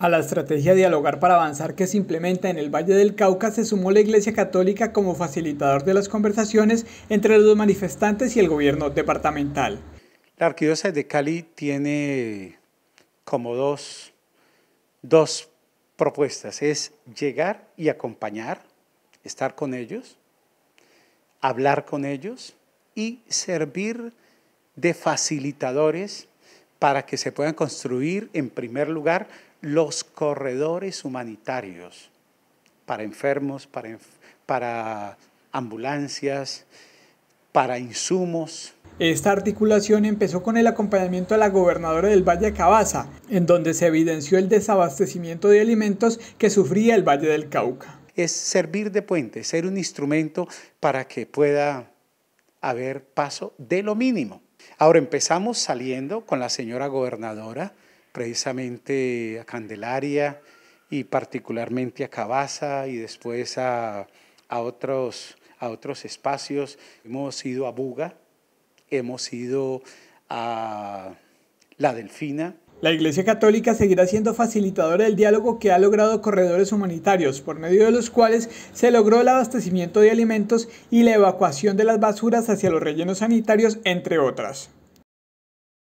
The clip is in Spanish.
A la estrategia Dialogar para Avanzar que se implementa en el Valle del Cauca se sumó la Iglesia Católica como facilitador de las conversaciones entre los manifestantes y el gobierno departamental. La Arquidiócesis de Cali tiene como dos, dos propuestas, es llegar y acompañar, estar con ellos, hablar con ellos y servir de facilitadores para que se puedan construir en primer lugar los corredores humanitarios para enfermos, para, ambulancias, para insumos. Esta articulación empezó con el acompañamiento a la gobernadora del Valle de Cabaza, en donde se evidenció el desabastecimiento de alimentos que sufría el Valle del Cauca. Es servir de puente, ser un instrumento para que pueda haber paso de lo mínimo. Ahora empezamos saliendo con la señora gobernadora, precisamente a Candelaria y particularmente a Cabaza y después a, otros, a otros espacios. Hemos ido a Buga, hemos ido a La Delfina, la Iglesia Católica seguirá siendo facilitadora del diálogo que ha logrado corredores humanitarios, por medio de los cuales se logró el abastecimiento de alimentos y la evacuación de las basuras hacia los rellenos sanitarios, entre otras.